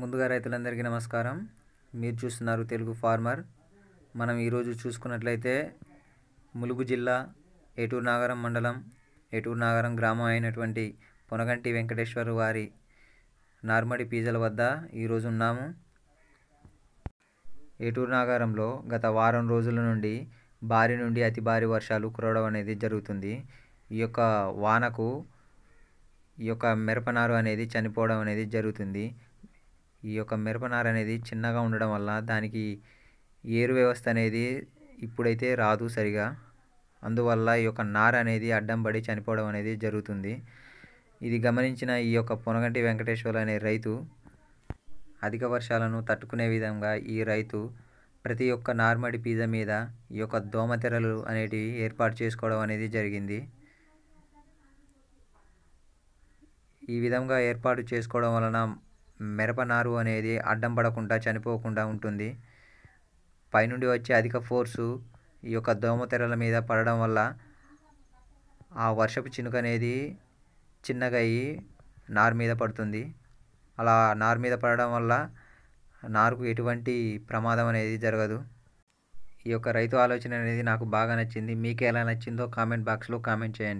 ముందుగా రైతులందరికీ నమస్కారం మీరు చూస్తున్నారు తెలుగు ఫార్మర్ మనం ఈరోజు చూసుకున్నట్లయితే ములుగు జిల్లా ఏటూరు నాగరం మండలం ఏటూరు నాగరం గ్రామం అయినటువంటి పొనగంటి వెంకటేశ్వర వారి నార్మడి పీజల వద్ద ఈరోజు ఉన్నాము ఏటూరు నాగారంలో గత వారం రోజుల నుండి భారీ నుండి అతి భారీ వర్షాలు కురవడం అనేది జరుగుతుంది ఈ యొక్క వానకు ఈ యొక్క మిరపనారు అనేది చనిపోవడం అనేది జరుగుతుంది ఈ యొక్క నార అనేది చిన్నగా ఉండడం వల్ల దానికి ఏరు వ్యవస్థ అనేది ఇప్పుడైతే రాదు సరిగా అందువల్ల ఈ యొక్క నార అనేది అడ్డం పడి చనిపోవడం అనేది జరుగుతుంది ఇది గమనించిన ఈ యొక్క పొనగంటి వెంకటేశ్వర అనే రైతు అధిక వర్షాలను తట్టుకునే విధంగా ఈ రైతు ప్రతి ఒక్క నార్మడి పీజ మీద ఈ యొక్క దోమతెరలు అనేటివి ఏర్పాటు చేసుకోవడం అనేది జరిగింది ఈ విధంగా ఏర్పాటు చేసుకోవడం వలన మిరప నారు అనేది అడ్డం పడకుండా చనిపోకుండా ఉంటుంది పైనుండి వచ్చే అధిక ఫోర్సు ఈ యొక్క దోమతెరల మీద పడడం వల్ల ఆ వర్షపు చినుక అనేది చిన్నగా అయ్యి నారు మీద పడుతుంది అలా నారు మీద పడడం వల్ల నారుకు ఎటువంటి ప్రమాదం అనేది జరగదు ఈ యొక్క రైతు ఆలోచన అనేది నాకు బాగా నచ్చింది మీకు ఎలా నచ్చిందో కామెంట్ బాక్స్లో కామెంట్ చేయండి